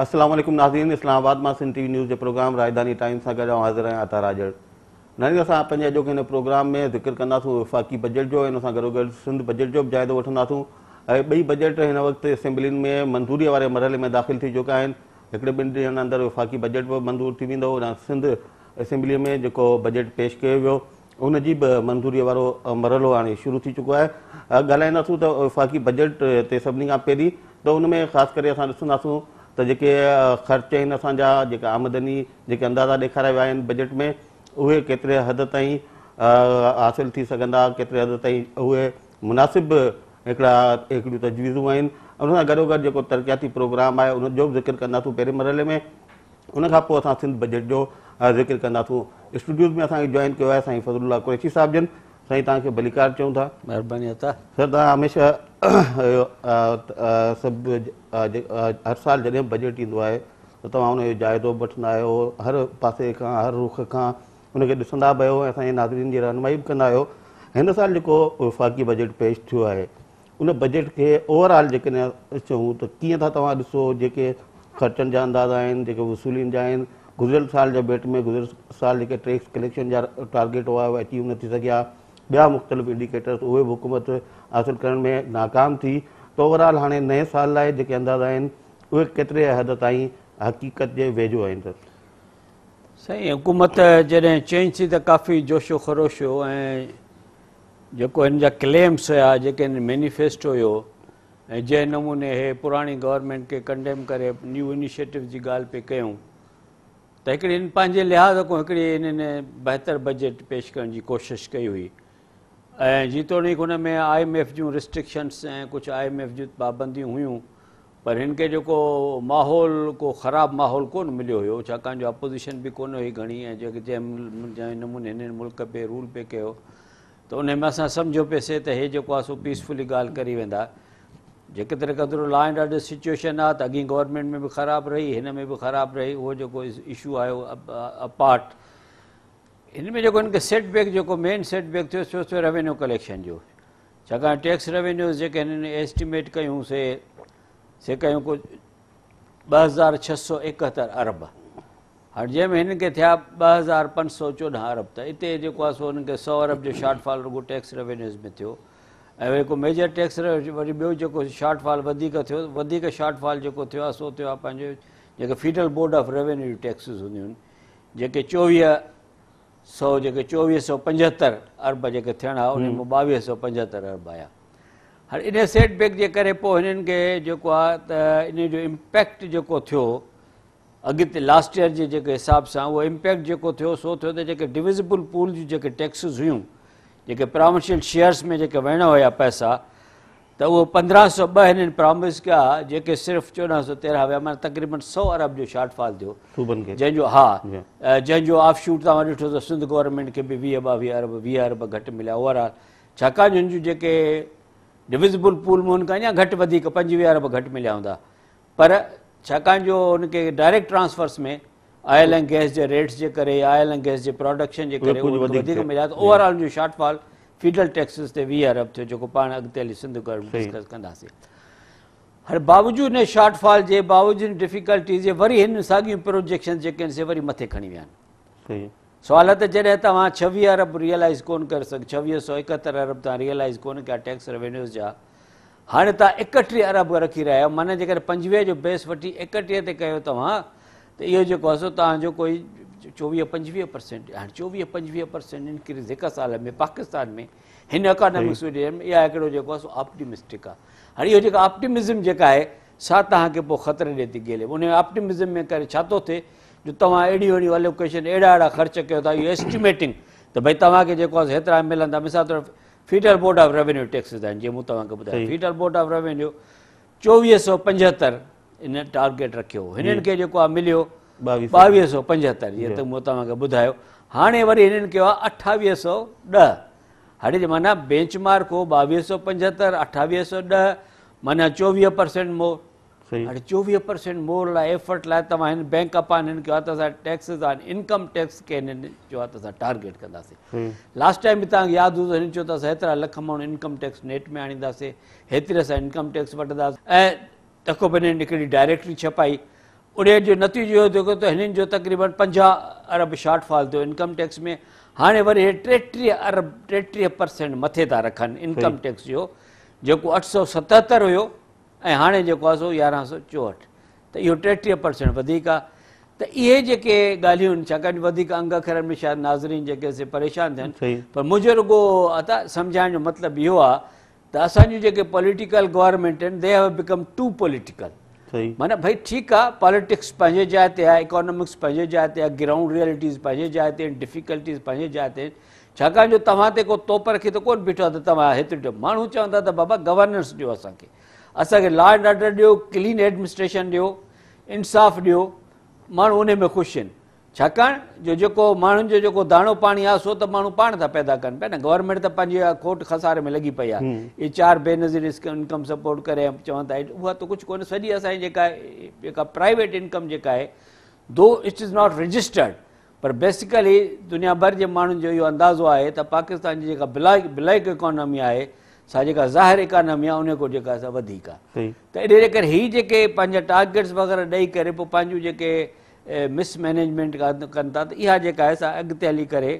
असलामु नाज़ीन इस्लामाबाद मां Sindh T V news जे प्रोग्राम राजधानी टाइम्स सां गॾु आउं हाज़िर आहियां तव्हां राजर नानी असां पंहिंजे अॼुकल्ह हिन प्रोग्राम में ज़िक्र कंदासीं वफ़ाक़ी बजट जो हिन सां गॾोगॾु सिंध बजट जो बि जाइदो वठंदासीं ऐं ॿई बजट हिन वक़्तु असैम्बली में मंज़ूरीअ वारे मरहले में दाख़िल थी चुका आहिनि हिकिड़े ॿिनि ॾींहंनि अंदरि वफ़ाक़ी बजट बि मंज़ूर थी वेंदो सिंध असैम्बली में जेको बजट पेश कयो वियो उनजी बि मंज़ूरीअ वारो मरहलो हाणे शुरू थी चुको आहे ॻाल्हाईंदासीं त वफ़ाक़ी बजट ते सभिनी खां पहिरीं त हुन में ख़ासि करे त जेके ख़र्च आहिनि असांजा जेका आमदनी जेके अंदाज़ा ॾेखारिया विया आहिनि बजट में उहे केतिरे हद ताईं हासिलु थी सघंदा केतिरे हदि ताईं उहे मुनासिब हिकिड़ा हिकिड़ियूं तजवीज़ूं आहिनि उन सां गॾो गॾु जेको तरक़ियाती प्रोग्राम आहे उनजो बि ज़िक्र कंदासीं पहिरें मरहले में उनखां पोइ असां सिंध बजट जो ज़िक्र कंदासीं स्टूडियोज़ में असांखे जॉइन कयो आहे साईं कुरैशी साहिब जन साईं तव्हांखे भलीकार चऊं था महिरबानी सर तव्हां हमेशह सभु हर साल जॾहिं बजट ईंदो आहे त तव्हां हुनजो जाइदो बि वठंदा आहियो हर पासे खां हर रुख खां हुनखे ॾिसंदा बि आहियो ऐं असांजे नाज़रीन जी रहनुमाई बि कंदा आहियो हिन साल जेको विफ़ाक़ी बजट पेश थियो आहे उन बजट खे ओवरऑल जेकॾहिं चऊं त कीअं था तव्हां ॾिसो जेके ख़र्चनि जा अंदाज़ आहिनि जेके वसूलियुनि जा आहिनि गुज़िरियल साल जे भेट में गुज़िरियल साल जेके टैक्स कलेक्शन जा टारगेट हुआ उहे अचीव न थी सघिया ॿिया मुख़्तलिफ़ इंडिकेटर्स उहे बि हुकूमत हासिलु करण में नाकाम थी त ओवरऑल हाणे नए साल लाइ जेके अंदाज़ आहिनि उहे केतिरे हद ताईं हक़ीक़त जे वेझो आहिनि साईं हुकूमत जॾहिं चेंज थी त काफ़ी जोशो ख़रोश हुओ ऐं जेको हिन जा क्लेम्स हुआ जेके हिन मैनिफेस्टो हुयो ऐं जंहिं नमूने इहे पुराणी गवर्नमेंट खे कंडेम करे न्यू इनिशिएटिव जी ॻाल्हि पई कयूं त हिकिड़े हिन पंहिंजे लिहाज़ खां हिकिड़ी हिननि बहितर बजट पेश करण जी कोशिशि कई हुई ऐं जीतोणीक हुन में आई एम एफ जूं रिस्ट्रिक्शन्स ऐं कुझु आई एम एफ जूं पाबंदियूं हुयूं पर हिनखे जेको माहौल को ख़राबु माहौल कोन मिलियो हुयो छाकाणि जो अपोज़िशन बि कोन हुई घणी ऐं जेके जंहिं जंहिं नमूने हिन मुल्क ते रूल पे कयो त में असां सम्झो पियासीं त इहो जेको आहे सो पीसफुली ॻाल्हि करी वेंदा जेके देकिरो लाॾो सिचुएशन आहे त अॻे गवर्नमेंट में बि ख़राबु रही हिन में बि ख़राबु रही उहो जेको इशू आयो अपार्ट इन में जेको हिनखे सेटबेक जेको मेन सेटबैक थियो सो थियो रेवेन्यू कलेक्शन जो छाकाणि टैक्स रेवेन्यूस जेके हिननि एस्टिमेट कयूं से से कयूं कुझु ॿ हज़ार छह सौ एकहतरि अरब हाणे जंहिंमें हिनखे थिया ॿ हज़ार पंज सौ चोॾहं अरब त हिते जेको आहे सो हुननि खे सौ अरब जो शॉर्टफॉल रुॻो टैक्स रेवेन्यूस में थियो ऐं वरी को मेजर टैक्स वरी ॿियो जेको शॉर्टफॉल वधीक थियो वधीक शॉर्टफॉल जेको थियो आहे सो थियो आहे पंहिंजो जेके federal board of revenue taxes हूंदियूं आहिनि जेके चोवीह सौ जेके चोवीह सौ पंजहतरि अर्ब जेके थियणा उनमें ॿावीह सौ पंजहतरि अर्ब आया हाणे इन सेटबैक जे करे पोइ हिननि खे जेको आहे त इन जो इम्पैक्ट जेको थियो अॻिते लास्ट ईयर जेके हिसाब सां उहो इम्पेक्ट जेको थियो सो थियो त जेके डिविज़िबल पूल जूं जेके टैक्सिस हुयूं जेके शेयर्स में जेके हुया पैसा त उहो पंद्रहं सौ ॿ हिननि प्रॉमिस कया जेके सिर्फ़ु चोॾहं सौ तेरहं विया माना तक़रीबन सौ अरब जो शॉर्टफॉल थियो जंहिंजो हा जंहिंजो ऑफ शूट तव्हां ॾिठो त सिंध गवर्नमेंट खे बि वीह ॿावीह अरब वीह अरब घटि मिलिया ओवरऑल छाकाणि जो हुन जूं जेके डिविज़िबल पूल में हुनखां अञा घटि वधीक पंजवीह अरब घटि मिलिया हूंदा पर छाकाणि जो हुनखे डायरेक्ट ट्रांसफर्स में आयल एंड गैस जे रेट्स जे करे ऑयल एंड गैस जे प्रोडक्शन जे करे वधीक मिलिया त ओवरऑल शॉर्टफॉल फीडरल टैक्सिस ते वीह अरब थियो जेको पाण अॻिते हली सिंध डिस्कस कंदासीं हर बावजूद हिन शॉट फॉल जे बावजूदि डिफिकल्टीस जे वरी हिन साॻियूं प्रोजेक्शन जेके आहिनि वरी मथे खणी विया आहिनि सवाल त जॾहिं तव्हां छवीह अरब रियलाइज़ कोन करे सघो छवीह सौ एकहतरि अरब तव्हां रियलाइज़ कोन कया टैक्स रेवेन्यूज़ जा हाणे तव्हां एकटीह अरब रखी रहिया आहियो माना जेकॾहिं पंजवीह जो बेस वठी एकटीह ते कयो तव्हां त इहो जेको आहे सो तव्हांजो कोई चोवीह पंजवीह परसेंट हाणे चोवीह पंजवीह परसेंट हिन करे हिकु साल में पाकिस्तान में हिन इकोनॉमिक्स में इहा हिकिड़ो जेको आहे ऑप्टिमिस्टिक आहे हाणे इहो जेका ऑप्टिमिज़म जेका आहे छा तव्हांखे पोइ ख़तरे ॾे थी गैले उन ऑप्टिमिज़म में करे छा थो थिए जो तव्हां अहिड़ियूं अहिड़ियूं अलोकेशन अहिड़ा अहिड़ा ख़र्च कयो था इहो एस्टीमेटिंग त भई तव्हांखे जेको आहे हेतिरा मिलंदा मिसाल तौर federal board of revenue taxes आहिनि जीअं मूं तव्हांखे ॿुधायो फीडर बोर्ड ऑफ रेवेन्यू चोवीह सौ पंजहतरि इन टारगेट रखियो हिननि खे सौ पंजहतरि ये त मूं हाँ ॿुधायो हाणे सौ माना बेंचमार्क हो ॿावीह सौ पंजहतरि अठावीह सौ माना चोवीह परसेंट मोर हाँ चोवीह परसेंट मोर ला एफर्ट ला तव्हां बैंक इनकम टैक्स के टारगेट कंदासीं लास्ट टाइम भी तक याद हूंदो लख माण्हू इनकम टैक्स नेट में आणींदासीं हेतिरे इनकम टैक्स वठंदासीं तको डायरेक्टरी छपाई उन जो नतीजो इहो थियो त हिननि जो तकरीबनि पंजाह अरब शॉटफॉल थियो इनकम टैक्स में हाणे वरी इहे टेटीह अरब टेटीह परसेंट मथे था रखनि इनकम टैक्स जो जेको अठ सौ सतहतरि हुयो ऐं हाणे जेको आहे सो यारहं सौ चोहठि त इहो टेटीह परसेंट वधीक आहे त इहे जेके ॻाल्हियूं आहिनि छाकाणि वधीक अंग अखरनि में शायदि नाज़रीन जेके से परेशान थियनि पर मुंहिंजो रुगो सम्झाइण जो मतिलबु इहो आहे त असांजी जेके पॉलिटिकल गवर्नमेंट आहिनि they have become too political साईं माना भई ठीकु आहे पॉलिटिक्स पंहिंजे जाइ ते आहे इकोनॉमिक्स पंहिंजी जाइ ते आहे ग्राउंड रियलिटीज़ पंहिंजी जाइ ते आहिनि डिफिकल्टीज़ पंहिंजी जाइ ते आहिनि छाकाणि जो तव्हां ते को तोप रखे त कोन बीठो आहे त तव्हां हिते ॾियो माण्हू चवंदा त बाबा गवर्नेंस ॾियो असांखे असांखे लॉ एंड ऑडर ॾियो क्लीन एडमिनिस्ट्रेशन ॾियो इंसाफ़ ॾियो माण्हू उन में ख़ुशि आहिनि छाकाणि जो जेको माण्हुनि जो जेको दाणो पाणी आहे सो त माण्हू पाण था पैदा कनि पिया न गवर्नमेंट त पंहिंजी खोट खसारे में लॻी पई आहे इहे चारि बेनज़ीर इनकम सपोर्ट करे चवनि था उहा त कुझु कोन्हे सॼी असांजी जेका जेका प्राइवेट इनकम जेका आहे though it is not registered पर बेसिकली दुनिया भर जे माण्हुनि जो इहो अंदाज़ो आहे त पाकिस्तान जी जेका ब्लैक ब्लैक इकोनॉमी आहे सा जेका ज़ाहिर इकानमी आहे उन को जेका वधीक आहे त इन जे करे हीअ जेके पंहिंजा टारगेट्स वग़ैरह ॾेई करे पोइ पंहिंजूं जेके मिसमैनेजमेंट कनि था त इहा जेका आहे अॻिते हली करे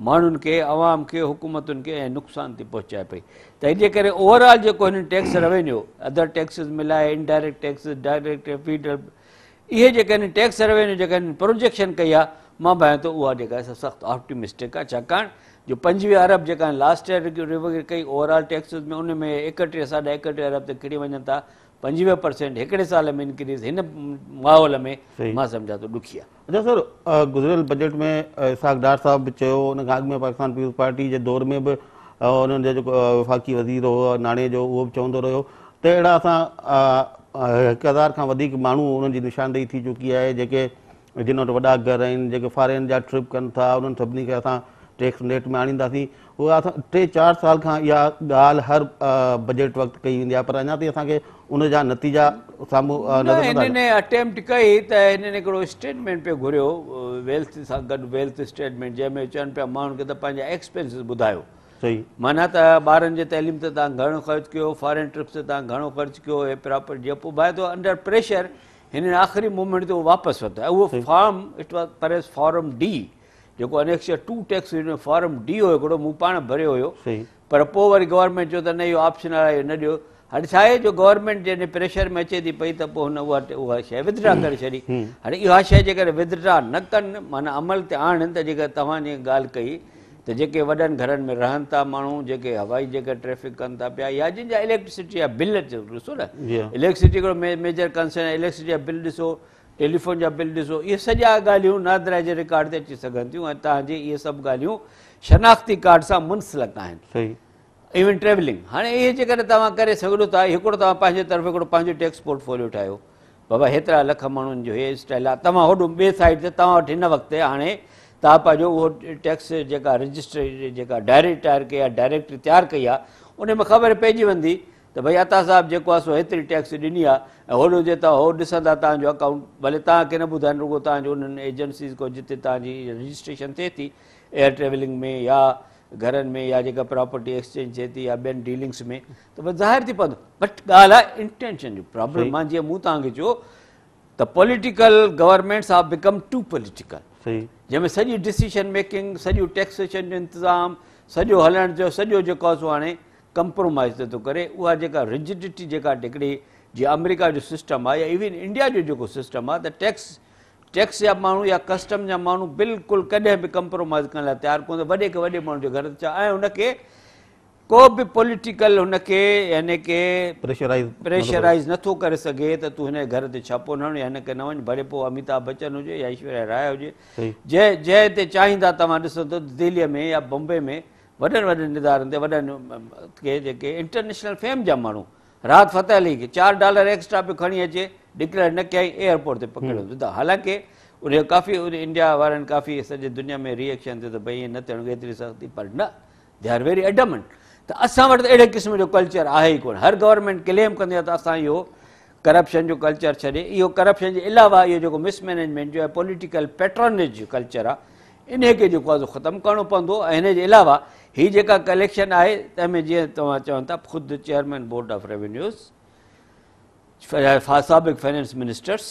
माण्हुनि खे अवाम खे हुकूमतुनि खे ऐं नुक़सान थी पहुचाए पई त हिनजे करे ओवरऑल जेको हिन टैक्स रेवेन्यू अदर टैक्सिस मिलाए इनडाइरेक्ट टैक्सिस डायरेक्ट फीड इहे जेके आहिनि टैक्स रेवेन्यू जेका आहिनि प्रोजेक्शन कई आहे मां ॿुधायां थो उहा जेका सख़्तु ऑफ आहे छाकाणि जो पंजवीह अरब जेका आहिनि लास्ट ईयर कई ओवरऑल टैक्सिस में उन एकटीह साढा एकटीह अरब किरी वञनि था पंजवीह परसेंट हिकिड़े साल में इंक्रीज़ हिन माहौल में मां सम्झा थो ॾुखी आहे अच्छा सर गुज़िरियल बजट में साख डार बि चयो हुन खां अॻु में पाकिस्तान पीपल्स पार्टी जे दौर में बि हुननि जो जेको वफ़ाक़ी वज़ीर हुओ नाणे जो उहो बि चवंदो रहियो त अहिड़ा असां हिकु हज़ार खां वधीक माण्हू उन्हनि जी निशानदेही थी चुकी आहे जेके जिन वटि वॾा घर आहिनि जेके फॉरेन जा ट्रिप कनि था उन्हनि सभिनी खे असां टैक्स नेट में आणींदासीं उहा असां टे चारि साल खां इहा ॻाल्हि हर बजट वक़्तु कई वेंदी आहे पर अञा ताईं असांखे उनजा नतीजा साम्हूं हिन अटैंप्ट कई त हिननि हिकिड़ो स्टेटमेंट पियो घुरियो वेल्थ सां गॾु वेल्थ स्टेटमेंट जंहिंमें चवनि पिया माण्हुनि खे त पंहिंजा एक्सपेंसिस ॿुधायो सही माना त ॿारनि जे तइलीम ते तव्हां घणो ख़र्चु कयो फॉरेन ट्रिप्स ते तव्हां घणो ख़र्चु कयो हे प्रॉपर जीअं पोइ भाए थो अंडर प्रेशर हिन आख़िरी मूमेंट ते उहो वापसि वरितो ऐं उहो फॉर्म इट वॉज़ परेस फॉरम डी जेको annex two tax form D हिकिड़ो मूं पाण भरियो हुयो पर पोइ वरी गवर्नमेंट चयो त न इहो ऑप्शन आहे इहो न ॾियो हाणे छा आहे जो गवर्नमेंट जॾहिं प्रेशर में अचे थी पई त पोइ हुन उहा उहा शइ विद्रा करे छॾी हाणे इहा शइ जेकर विदड्रा न कनि माना अमल ते आणनि त जेका तव्हांजी ॻाल्हि कई त जेके वॾनि घरनि में रहनि था माण्हू जेके हवाई जेके ट्रैफिक कनि था पिया या जंहिंजा इलेक्ट्रिसिटी जा बिल ॾिसो न इलेक्ट्रिसिटी हिकिड़ो मेजर कंसर्न आहे इलेक्ट्रिसिटी जा बिल ॾिसो टेलीफोन जा बिल ॾिसो इहे सॼा ॻाल्हियूं नादरा जे रिकार्ड ते अची सघनि थियूं ऐं तव्हांजी इहे सभु ॻाल्हियूं शनाख़्ती कार्ड सां मुंसिलक आहिनि सही इवन ट्रेवलिंग हाणे इहे जेकॾहिं तव्हां करे सघो था हिकिड़ो तव्हां पंहिंजे तरफ़ हिकिड़ो पंहिंजो टैक्स पोर्टफोलियो ठाहियो बाबा हेतिरा लख माण्हुनि जो हे स्टाइल आहे तव्हां होॾो ॿिए साइड ते तव्हां वटि हिन ते हाणे तव्हां पंहिंजो उहो टैक्स जेका रजिस्ट्रे जेका डायरी तयार कई आहे डायरेक्ट तयारु कई आहे उन में ख़बर पइजी वेंदी भई अता साहिब जेको आहे सो हेतिरी टैक्स ॾिनी आहे ऐं होॾो हुजे त हो ॾिसंदा तव्हांजो अकाउंट भले तव्हांखे न ॿुधाइनि रुगो तव्हांजो उन्हनि एजेंसीस खां जिते तव्हांजी रजिस्ट्रेशन थिए थी एयर ट्रेवलिंग में या घरनि में या जेका प्रॉपर्टी एक्सचेंज थिए थी या ॿियनि डीलिंग्स में त भई ज़ाहिर थी पवंदो बट ॻाल्हि आहे इंटेंशन जो प्रॉब्लम मां जीअं मूं तव्हांखे चयो त political governments of become too political जंहिंमें सॼी डिसीशन मेकिंग सॼियूं टैक्सेशन जो इंतिज़ाम सॼो हलण जो सॼो जेको आहे सो हाणे कंप्रोमाइज़ त थो करे उहा जेका रिजिडिटी जेका हिकिड़ी जीअं अमेरिका जो सिस्टम आहे या इवन इंडिया जो जेको सिस्टम आहे त टैक्स टैक्स जा माण्हू या कस्टम जा माण्हू बिल्कुलु कॾहिं बि कंप्रोमाइज़ करण लाइ तयारु कोन वॾे खे वॾे माण्हू जे घर छा ऐं हुनखे को बि पॉलिटिकल हुनखे यानी के प्रेशराइज़ प्रेशराइज़ नथो करे सघे त तूं हिन घर ते छापो न वञु या हिनखे न वञु भले पोइ अमिताभ बच्चन हुजे या ईश्वर राय हुजे जंहिं जंहिं हिते चाहींदा तव्हां ॾिसो त दिल्लीअ में या बॉम्बे में वॾनि वॾनि इदारनि ते वॾनि खे जेके इंटरनेशनल फेम जा माण्हू राहत फ़तेह अली खे चारि डॉलर एक्स्ट्रा पियो खणी अचे डिक्लेयर न कयाईं एयरपोर्ट ते पकड़ियो त हालांकि उनजो काफ़ी उन इंडिया वारनि काफ़ी सॼे दुनिया में रिएक्शन थिए त भई ईअं न थियणु एतिरी सख़्ती पर न दे आर वेरी एडमेंट त असां वटि त अहिड़े क़िस्म जो कल्चर आहे ई कोन हर गवर्नमेंट क्लेम कंदी आहे त असां इहो करप्शन जो कल्चर छॾे इहो करप्शन जे अलावा इहो जेको मिसमैनेजमेंट जो आहे पॉलिटिकल पैटर्न जो कल्चर आहे इन खे जेको आहे ख़तमु करिणो पवंदो ऐं हिन जे अलावा हीअ जेका कलेक्शन आहे तंहिंमें जीअं तव्हां चवनि था ख़ुदि चेयरमैन बोर्ड ऑफ रेवेन्यूस फा साबिक़ फाइनेंस मिनिस्टर्स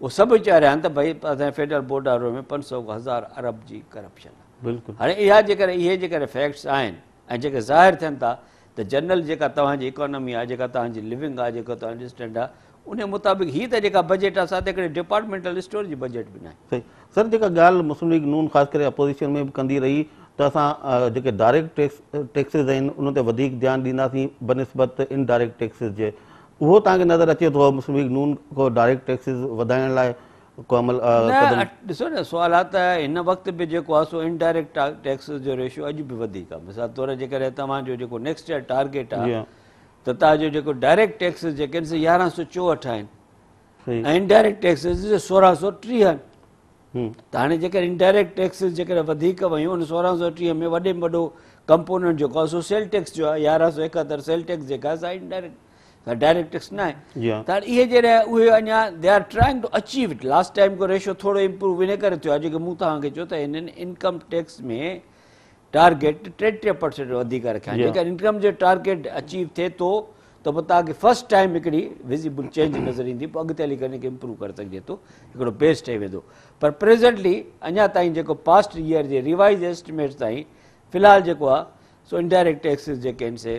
उहे सभु चाहे आहिनि त भई असांजे फेडरल बोर्ड ऑफ वारो पंज सौ हज़ार अरब जी करप्शन आहे बिल्कुलु हाणे इहा जेकर इहे जेकर फैक्ट्स आहिनि ऐं जेके ज़ाहिर थियनि था त जनरल जेका तव्हांजी इकोनॉमी आहे जेका तव्हांजी लिविंग आहे जेको तव्हांजो स्टैंड आहे उन मुताबिक़ ही त जेका बजेट आहे असां हिकिड़े डिपार्टमेंटल स्टोर जी बजेट बि न आहे सही सर जेका ॻाल्हि मुस्लिम लीग नून ख़ासि करे अपोज़िशन में बि कंदी रही त असां जेके डायरेक्ट टैक्स टैक्सिस आहिनि उन ते वधीक ध्यानु ॾींदासीं बनस्बत इनडाइरेक्ट टैक्सिस जे उहो तव्हांखे नज़र अचे थो मुस्लिम लीग नून को डायरेक्ट टैक्सिस वधाइण लाइ को अमल ॾिसो न सुवाल आहे त हिन वक़्तु बि जेको आहे सो इनडायरेक्ट टैक्सिस जो रेशियो अॼु बि वधीक आहे मिसाल तौर जेकॾहिं तव्हांजो जेको नेक्स्ट ईयर टारगेट आहे त तव्हांजो जेको डायरेक्ट टैक्सिस जेके आहिनि से यारहं सौ चोहठि आहिनि ऐं इनडायरेक्ट टैक्सिस सोरहं सौ टीह आहिनि त हाणे जेकर इनडायरेक्ट टैक्सिस जेकर वधीक वयूं उन सोरहं सौ टीह में वॾे में वॾो कंपोनेंट जेको आहे सो सेल टैक्स जो आहे यारहं सौ एकहतरि सेल टैक्स जेका आहे इनडायरेक्ट डायरेक्ट टैक्स न आहे त इहे जॾहिं उहे अञा they are trying to achieve it last time को रेशो थोरो इम्प्रूव इन करे थियो आहे जेके मूं तव्हांखे चयो त हिननि इनकम टैक्स में टारगेट टे परसेंट वधीक रखिया आहिनि जेकर इनकम जो टारगेट अचीव थिए थो त पोइ तव्हांखे फर्स्ट टाइम हिकिड़ी विज़िबल चेंज नज़र ईंदी पोइ अॻिते हली करे इम्प्रूव करे सघिजे थो हिकिड़ो बेस ठही वेंदो पर प्रेज़ेंटली अञा ताईं जेको पास्ट ईयर जे रिवाइज़ एस्टिमेट ताईं फ़िलहालु जेको आहे सो इनडायरेक्ट टैक्सिस जेके आहिनि से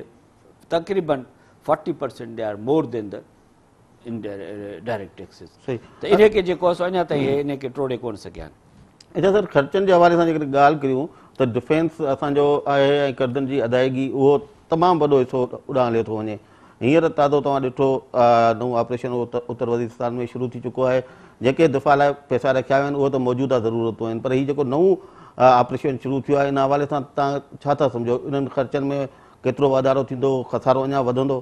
तक़रीबन forty percent they are more than the indirect taxes जेको आहे सो अञा ताईं इन टोड़े कोन्ह सघिया आहिनि हिन ख़र्चनि त डिफेंस असांजो आहे ऐं कर्ज़नि जी अदायगी उहो तमामु वॾो हिसो उॾां हलियो थो वञे हींअर तादो तव्हां ॾिठो नओं ऑपरेशन उत्तर वज़ीस्तान में शुरू थी चुको आहे जेके दफ़ा लाइ पैसा रखिया विया आहिनि उहे त मौजूदा ज़रूरतूं आहिनि पर हीउ जेको नओं ऑपरेशन शुरू थियो आहे इन हवाले सां तव्हां छा था सम्झो इन्हनि ख़र्चनि में केतिरो वाधारो थींदो खसारो अञा वधंदो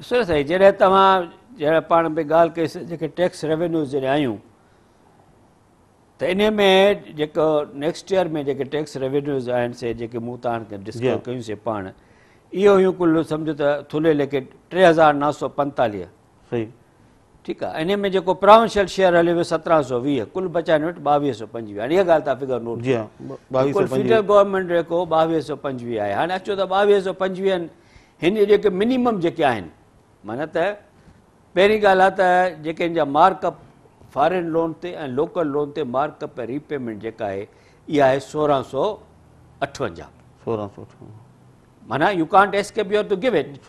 ॾिसो साईं जॾहिं तव्हां जहिड़ा पाण में ॻाल्हि जेके टैक्स रेवेन्यूज़ जॾहिं आहियूं त इन में जेको नेक्स्ट ईयर में जेके टैक्स रेवेन्यूस आहिनि से जेके मूं तव्हांखे डिस्कस कयूंसीं पाण इहो हुयूं कुल सम्झ त थुले लेखे टे हज़ार नौ सौ पंतालीह सही ठीकु आहे इन में जेको प्रोवेंशियल शेयर हलेव सत्रहं सौ वीह कुल बचाइनि वटि ॿावीह सौ पंजवीह हाणे हीअ ॻाल्हि त फिगर नोट जीवर्नमेंट जेको ॿावीह सौ पंजवीह आहे हाणे अचो त ॿावीह सौ पंजवीह हिन जेके मिनिमम जेके आहिनि माना त पहिरीं ॻाल्हि आहे त जेके हिन जा मार्कअप फॉरेन लोन ते ऐं लोकल लोन ते मार्कअप ऐं रीपेमेंट जेका आहे इहा आहे सोरहं सौ अठवंजाह सोरहं सौ अठवंजाह माना यू एस्केप टू गिव कांटक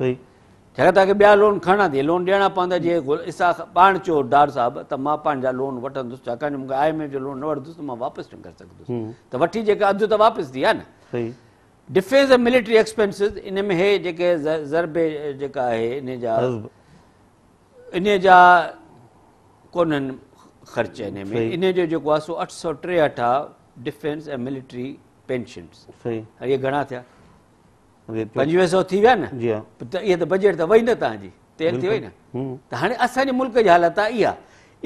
छाकाणि तव्हांखे ॿिया लोन खणा थी लोन ॾियणा पवंदा जीअं पाण चओ दार साहिबु त मां पंहिंजा लोन वठंदुसि छाकाणि मूंखे आई एम एफ जो लोन न वठंदुसि त मां वापसि न करे सघंदुसि त वठी जेका अधु त वापसि थी आहे न डिफेंस ऐं मिलिट्री एक्सपेंसिस इन में हे जेके ज़रबे जेका आहे इन इन जा जा कोन्हनि ख़र्च आहिनि में इन जो जेको आहे सो अठ सौ टेहठि आहे डिफेंस ऐं मिलिट्री पेंशन इहे घणा थिया पंजवीह सौ थी विया न त इहा त बजेट त वई न तव्हांजी तेल थी वई न त हाणे असांजे मुल्क जी हालत आहे इहा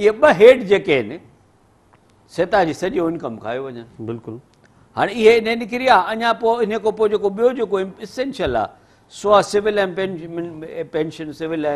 इहे ॿ हेठि जेके आहिनि सॼो इनकम खायो वञनि बिल्कुलु हाणे इहे इन निकिरी आहे अञा पोइ इन खां पोइ जेको ॿियो जेको इसेंशियल आहे सो आहे सिविल ऐं पेंशन सिविल ऐं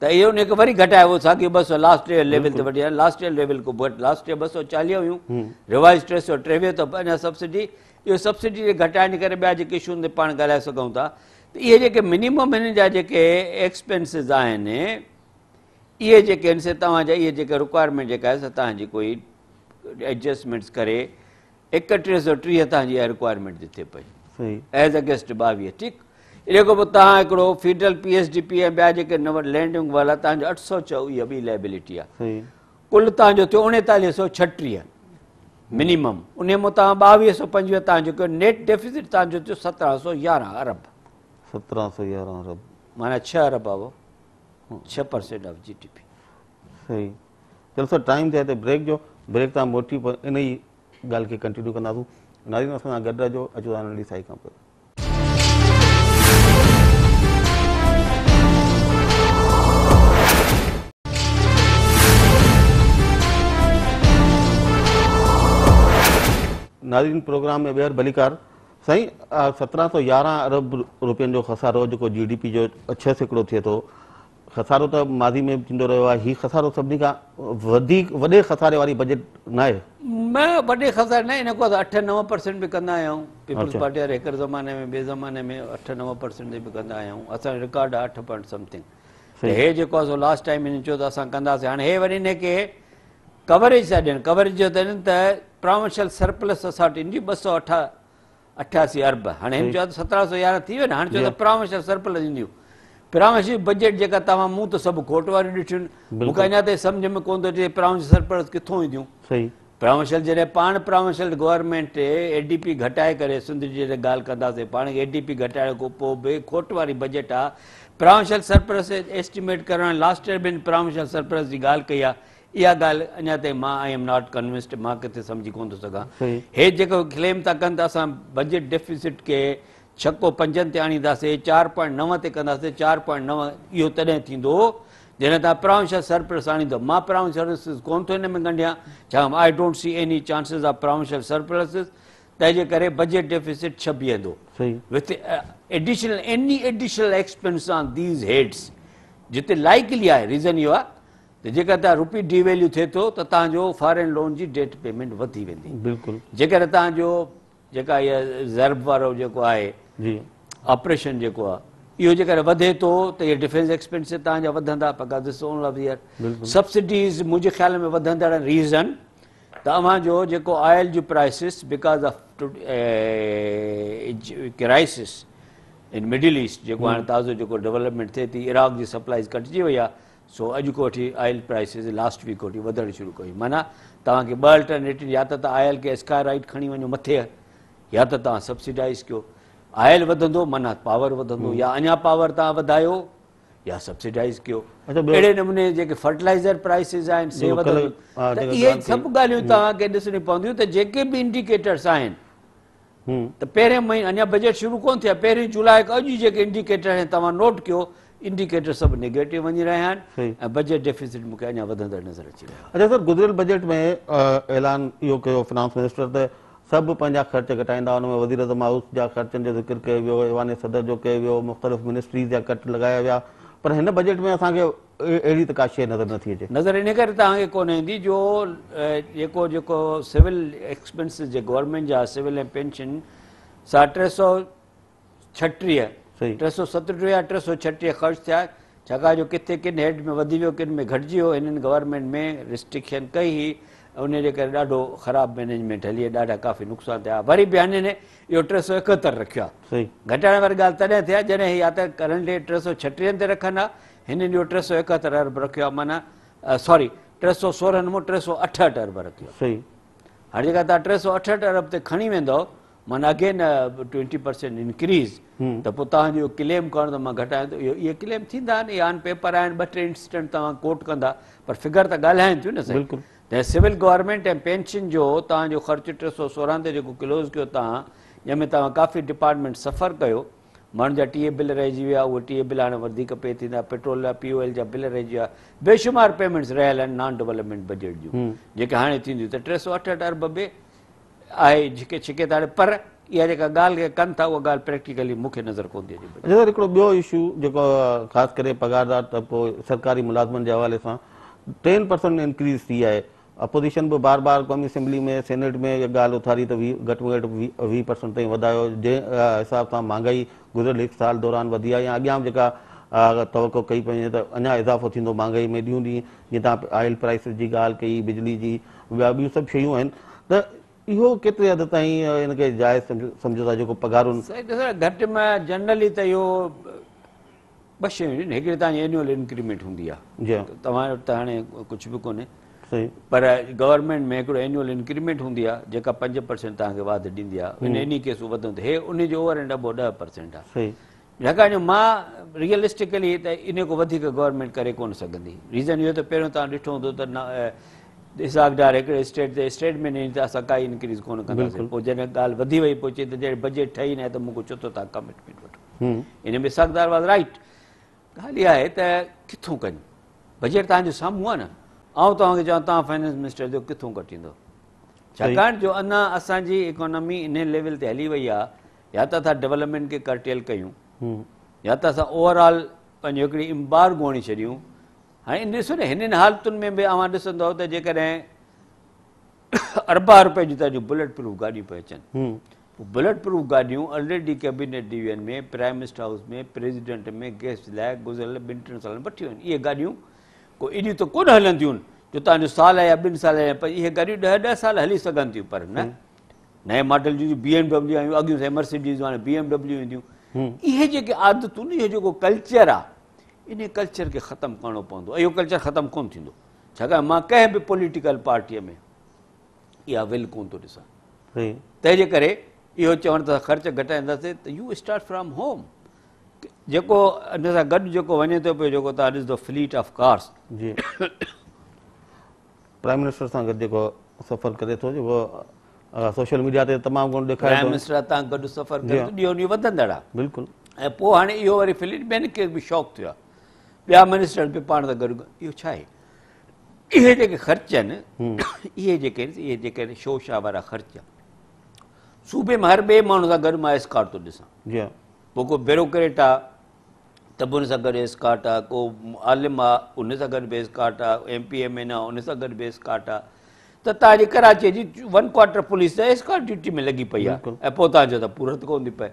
त इहो उन खे वरी घटाए उहो साॻियो ॿ सौ लास्ट ईयर लेवल ते वठी विया लास्ट ईयर लेवल खां घटि लास्ट ईयर ॿ सौ चालीह हुयूं रिवाइज़ टे सौ टेवीह त अञा सब्सिडी इहो सब्सिडी जे घटाइण जे करे ॿिया जेके इशूनि ते पाण ॻाल्हाए सघूं था त इहे जेके मिनिमम हिन जा जेके एक्सपेंसिस आहिनि इहे जेके आहिनि से तव्हांजा इहे जेके रिक्वायरमेंट जेका आहे तव्हांजी कोई एडजस्टमेंट्स करे एकटीह सौ टीह तव्हांजी इहा रिक्वायरमेंट जिथे पई एज़ अगेंस्ट ॿावीह ठीकु इहो बि तव्हां हिकिड़ो federal P H D P ऐं अठ सौ चोवीह बि लाइबिलिटी आहे कुल तव्हांजो थियो उणेतालीह सौ छटीह मिनिमम ॿावीह सौ पंजवीह सौ छह अरब ऑफ जी कंटिन्यू कंदासीं प्रोग्राम में ॿीहर भलीकार साईं सत्रहं सौ यारहं अरब रुपियनि जो खसारो जेको जी डी पी जो छह सैकड़ो थिए थो खसारो त माज़ी में थींदो रहियो आहे हीउ खसारो सभिनी खां वधीक वॾे खसारे वारी बजेट न आहे न वॾे खसारे न आहे हिन खां परसेंट बि कंदा आहियूं पीपल्स पार्टी वारे हिकिड़े ज़माने में ॿिए ज़माने में अठ नव परसेंट बि कंदा आहियूं असांजो आहे अठ पॉइंट समथिंग हे जेको आहे लास्ट टाइम चयो त असां कंदासीं हाणे हे वरी हिनखे कवरेज था ॾियनि कवरेज जो त प्रोविंशियल सरप्लस असां वटि ईंदियूं ॿ सौ अठ अठासी अरब हाणे चयो त सतरहां सौ यारहं थी विया न हाणे चयो त प्रवंशल सरप्लस ईंदियूं प्रोविंशियल बजट जेका तव्हां मूं त सभु खोट वारियूं ॾिठियूं मूंखे अञा ताईं सम्झ में कोन थो अचे प्रावंशल सरपलस किथां ईंदियूं सही प्रवांशियल जॾहिं पाण प्रवंशियल गवर्नमेंट एडीपी घटाए करे सिंध जी ॻाल्हि कंदासीं पाण खे एडीपी घटाइण खां पोइ बि खोट वारी बजट आहे प्रोविंशियल सरप्लस एस्टिमेट करणु लास्ट ईयर बि प्रोविंशियल सरप्लस जी ॻाल्हि कई आहे इहा ॻाल्हि अञा ताईं मां आई एम नॉट कंविंस्ड मां किथे सम्झी कोन्ह थो सघां हे जेको क्लेम था कनि त असां बजट डेफिसिट खे छ को पंजनि ते आणींदासीं चारि पॉइंट नव ते कंदासीं चार पॉइंट नव इहो तॾहिं थींदो जॾहिं तव्हां प्रवश सर्प्लस आणींदो मां प्रावसिस कोन्ह थो हिन में ॻंढियां छा I don't see any chances तंहिंजे करे budget deficit any additional expense on these heads जिते लाइकली आहे रीज़न इहो आहे त जेकर तव्हां रुपी डीवेल्यू थिए थो त तव्हांजो फॉरेन लोन जी डेट पेमेंट वधी वेंदी बिल्कुलु जेकर तव्हांजो जेका इहा ज़र्ब वारो जेको आहे ऑपरेशन जेको आहे इहो जेकर वधे थो त इहे डिफेंस एक्सपेंसिस तव्हांजा वधंदा पगार पकोर सब्सिडीज़ मुंहिंजे ख़्याल में वधंदड़ रीज़न तव्हांजो जेको ऑयल जो prices because of crisis in Middle East जेको हाणे ताज़ो जेको डेवलपमेंट थिए थी इराक जी सप्लाइज़ कटिजी वई आहे सो अॼु खां वठी ऑइल प्राइसिस लास्ट वीक वठी वधणु शुरू कई माना तव्हांखे ॿ अल्टरनेटिव या त तव्हां आयल खे की राइट खणी वञो मथे या त तव्हां सब्सिडाइज़ कयो आयल वधंदो माना पावर वधंदो या अञा पावर तव्हां वधायो या सब्सिडाइज़ कयो अहिड़े नमूने जेके फर्टिलाइज़र प्राइसिस आहिनि से इहे सभु ॻाल्हियूं तव्हांखे ॾिसणी पवंदियूं त जेके बि इंडिकेटर्स आहिनि त पहिरें महीने अञा बजट शुरू कोन थिया पहिरीं जुलाई अॼु जेके इंडिकेटर आहिनि तव्हां नोट कयो इंडिकेटर सभु नेगेटिव वञी रहिया आहिनि ऐं बजट डेफिसिट मूंखे अञा वधंदड़ नज़र अचे अच्छा सर गुज़िरियल बजट में ऐलान इहो कयो फिनांस मिनिस्टर त सभु पंहिंजा ख़र्च घटाईंदा उन में अज़म हाउस जा ख़र्चनि जो ज़िक्र कयो वियो सदर जो कयो वियो मुख़्तलिफ़ मिनिस्ट्री जा कट लॻाया विया पर हिन बजट में असांखे अहिड़ी त का शइ नज़र नथी अचे नज़र इन करे तव्हांखे कोन ईंदी जो जेको जेको सिविल एक्सपेंसिस जे गवर्नमेंट जा सिविल ऐं पेंशन सा टे सौ छटीह सही टे सौ सतटीह या टे सौ छटीह खर्च थिया जो किथे किन हेड में वधी वियो किन में घटिजी वियो गवर्नमेंट में रिस्ट्रिक्शन कई ही उन जे करे मैनेजमेंट हली ॾाढा काफ़ी नुक़सान थिया वरी बि हाणे हिन टे सौ एकहतरि रखियो आहे वाली वारी ॻाल्हि तॾहिं थिया जॾहिं या तो करंट टे सौ छटीन ते रखन हा हिननि टे सौ एकहतरि अरब रखियो माना सॉरी टे सौ सोरहनि में टे सौ अठहठ अरब रखियो हाँ जो टे सौ अठहठ अरब से खी वो माना again twenty percent increase Hmm. त पोइ तव्हांजो क्लेम करणु त मां घटायां थो इहे क्लेम थींदा आहिनि इहे आहिनि पेपर आहिनि ॿ टे इंसीडेंट तव्हां कोर्ट कंदा पर फिगर त ॻाल्हाइनि थियूं न साईं बिल्कुलु त सिविल गवर्नमेंट ऐं पेंशन जो तव्हांजो ख़र्चु टे सौ सोरहं ते जेको क्लोज़ कयो तव्हां जंहिंमें तव्हां काफ़ी डिपार्टमेंट सफ़र कयो माण्हुनि जा टीह बिल रहिजी विया उहे टीह बिल हाणे वधीक पे थींदा पेट्रोल जा पी ओ एल जा बिल रहिजी विया बेशुमार पेमेंट्स रहियल आहिनि नॉन डेवलपमेंट बजेट जूं hmm. जेके हाणे थींदियूं त टे सौ अठहठि अरब बि आहे छिके छिके त हाणे पर इहा जेका ॻाल्हि कनि था उहा ॻाल्हि प्रैक्टिकली मूंखे नज़र कोन थी अचे हिकिड़ो ॿियो इशू जेको ख़ासि करे पघारदार त पोइ सरकारी मुलाज़िमनि जे हवाले सां टेन परसेंट इंक्रीज़ थी आहे अपोज़िशन बि बार बार कौमी असेंबली में सेनेट में इहा ॻाल्हि उथारी त वीह घटि में घटि वीह वीह परसेंट ताईं वधायो जंहिं हिसाब सां महांगाई गुज़िरियल हिकु साल दौरान वधी आहे या अॻियां बि जेका तवको कई पई वञे त अञा इज़ाफ़ो थींदो महांगाई में ॾींहों ॾींहुं जीअं तव्हां ऑइल प्राइसिस जी ॻाल्हि कई बिजली जी ॿिया ॿियूं सभु शयूं आहिनि त इहो केतिरे हद ताईं जाइज़ सम्झो था जेको घटि में जनरली त इहो ॿ शयूं आहिनि हिकिड़ी तव्हांजी एनुअल इंक्रीमेंट हूंदी आहे तव्हां वटि त हाणे कुझु बि कोन्हे पर गवर्नमेंट में हिकिड़ो एनुअल इंक्रीमेंट हूंदी आहे जेका पंज परसेंट तव्हांखे वाध ॾींदी आहे एनी केस वधंदो हे उनजो ओवर एंड अबो ॾह परसेंट आहे छाकाणि मां रियलिस्टिकली त इन खां वधीक गवर्नमेंट करे कोन सघंदी रीज़न इहो त पहिरियों तव्हां ॾिठो हूंदो त न हिसाब साकदार हिकिड़े स्टेट ते स्टेट में ॾिनी त असां काई इंक्रीज़ कोन कंदासीं पोइ जॾहिं ॻाल्हि वधी वई पोइ पहुचे त जॾहिं बजेट ठही न आहे त तव्हां कमिटमेंट वठो हिन में सागदार वाज़ राइट ॻाल्हि इहा आहे त किथो कनि बजेट तव्हांजे साम्हूं आहे न ऐं तव्हांखे चवां तव्हां फाइनेंस मिनिस्टर जो किथां कटींदो छाकाणि जो अञा असांजी इकोनॉमी इन लेवल ते हली वई आहे या त असां डेवलपमेंट खे करटेल कयूं या त असां ओवरऑल पंहिंजो हिकिड़ी इम्बार ॻोणे छॾियूं हाणे ॾिसो न हिननि हालतुनि में बि अवां ॾिसंदव त जेकॾहिं अरबा रुपए जूं तव्हांजूं बुलेट प्रूफ गाॾियूं पई अचनि बुलेट प्रूफ गाॾियूं ऑलरेडी कैबिनेट डिवीज़न में प्राइम मिनिस्टर हाउस में प्रेसिडेंट में गेस्ट लाइ गुज़रियल ॿिनि टिनि सालनि वठी वियूं आहिनि इहे गाॾियूं को एॾियूं त कोन हलंदियूं आहिनि जो तव्हांजो साल या ॿिनि साल या पर इहे गाॾियूं ॾह ॾह साल हली सघनि थियूं पर न नए मॉडल जूं B M W B M W ईंदियूं इहे जेके आदतूं आहिनि इहो जेको कल्चर आहे इन कल्चर खे ख़तमु करिणो पवंदो इहो कल्चर ख़तमु कोन थींदो छाकाणि मां कंहिं बि पॉलिटिकल पार्टीअ में इहा विल कोन थो ॾिसां तंहिंजे करे इहो चवण त ख़र्च घटाईंदासीं त यू स्टार्ट फ्रॉम होम जेको इन सां गॾु जेको वञे थो पियो जेको तव्हां ॾिसंदो फ्लीट ऑफ कार्स जी प्राइम मिनिस्टर सां गॾु जेको सफ़र करे थो जेको सोशल मीडिया ते तमामु घणो ॾेखारे प्राइम मिनिस्टर गॾु सफ़र ॾींहों ॾींहुं वधंदड़ आहे बिल्कुलु ऐं पोइ हाणे इहो वरी फ्लीट ॿियनि खे बि शौक़ु थियो आहे prime minister पे पाणि था गॾु इहो छा आहे इहे जेके ख़र्च आहिनि हम्म। इहे जेके आहिनि इहे जेके आहिनि शोशा वारा ख़र्च सूबे में हर ॿिए माण्हू सां गॾु मां एस्कार थो ॾिसां पोइ को ब्यूरोक्रेट आहे त बि हुन सां गॾु आहे को आलिम आहे उन सां गॾु बि एस्काट आहे एम पी एम एन आहे उन सां गॾु बि एस्काट आहे त तव्हांजी कराची जी one quarter police escort duty में लॻी पई आहे ऐं पोइ तव्हांजो त पूरत कोन थी पए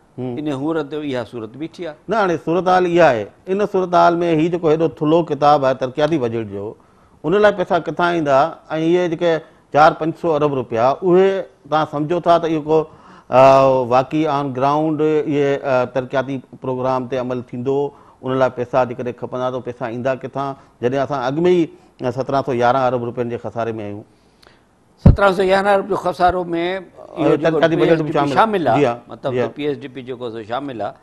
इन इन हूरत इहा इहा सूरत सूरत सूरत बीठी आहे आहे न हाणे हाल हाल में हीउ जेको हेॾो थुल्हो किताबु आहे तरक़ियाती बजट जो उन लाइ पैसा किथां ईंदा ऐं इहे जेके चारि पंज सौ अरब रुपिया उहे तव्हां सम्झो था त इहो को वाकई ऑन ग्राउंड इहे तरक़ियाती प्रोग्राम ते अमल थींदो उन लाइ पैसा जेकॾहिं खपंदा त पैसा ईंदा किथां जॾहिं असां अॻु में ई सत्रहं सौ यारहं अरब रुपियनि जे खसारे में आहियूं सत्रहं सौ यारहं खसारो में मतिलबु पी एच डी पी जेको सो शामिल आहे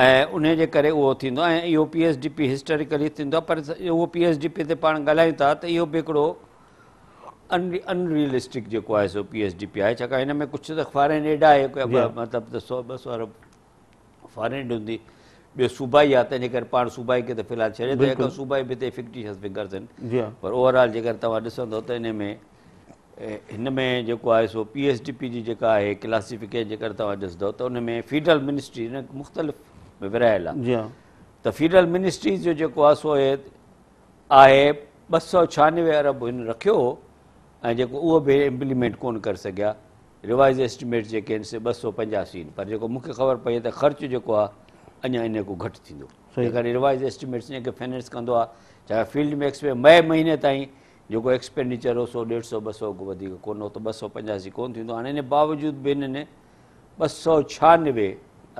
ऐं उनजे करे उहो थींदो आहे ऐं इहो P H D P historically थींदो आहे पर उहो पीएच डी पी ते पाण ॻाल्हायूं था त इहो बि हिकिड़ो अनरियलिस्टिक जेको आहे सो पी एच डी पी आहे छाकाणि हिन में कुझु त फॉरेन एॾा आहे मतिलबु सौ ॿ सौ वारो फॉरेन हूंदी ॿियो सूबाई आहे तंहिंजे करे पाण सूबाई खे त फ़िलहालु छॾे तूबाई बि हिते फिगर्स आहिनि पर ओवरऑल जेकर तव्हां ॾिसंदव त हिन में हिन में जेको आहे सो पी एस डी पी जी जेका आहे क्लासिफिकेशन जेकर तव्हां ॾिसंदव त हुन में फीडरल मिनिस्ट्री मुख़्तलिफ़ में विरिहायल आहे त फीडरल मिनिस्ट्रीज़ जो जेको आहे सो आहे ॿ सौ छानवे अरब हिन रखियो ऐं जेको उहो बि इम्प्लीमेंट कोन करे सघिया रिवाइज़ एस्टिमेट जेके आहिनि से ॿ सौ पंजासी पर जेको मूंखे ख़बर पए त ख़र्चु जेको आहे अञा इन को घटि थींदो जेकॾहिं रिवाइज़ एस्टिमेट्स फाइनेंस कंदो चाहे फील्ड में एक्सपे मई महीने ताईं जेको एक्सपेंडिचर हो सौ ॾेढ सौ ॿ सौ वधीक कोन हो त ॿ सौ पंजासी कोन थींदो हाणे हिन बावजूद बि हिननि ॿ सौ छहानवे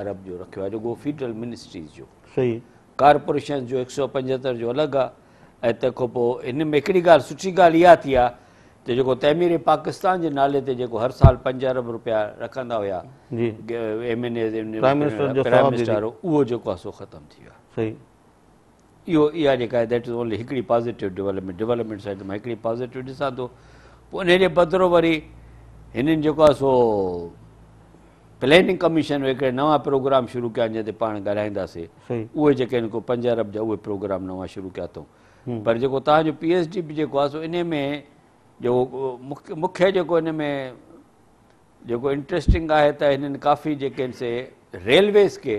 अरब जो रखियो आहे जेको फीडरल मिनिस्ट्रीज़ जो सही कारपोरेशन जो हिकु सौ पंजहतरि जो अलॻि आहे ऐं तंहिंखां पोइ हिन में हिकिड़ी ॻाल्हि सुठी ॻाल्हि इहा थी आहे त जेको तैमीर पाकिस्तान जे नाले ते जेको हर साल पंज अरब रुपया रखंदा हुया उहो जेको आहे इहो इहा जेका आहे दैट इज़ ओनली हिकिड़ी पॉज़िटिव डेवलपमेंट डेवलपमेंट साइड मां हिकिड़ी पॉज़िटिव ॾिसां थो पोइ उन जे बदिरो वरी हिननि जेको आहे सो प्लॅनिंग कमीशन में हिकिड़े नवां प्रोग्राम शुरू कया जंहिं ते पाण ॻाल्हाईंदासीं उहे जेके आहिनि को पंज अरब जा उहे प्रोग्राम नवां शुरू कया अथऊं पर जेको तव्हांजो पी एच डी बि जेको आहे सो इन में जेको मुख्य जेको इन में जेको इंट्रेस्टिंग आहे त हिननि काफ़ी जेके आहिनि से रेल्वेस खे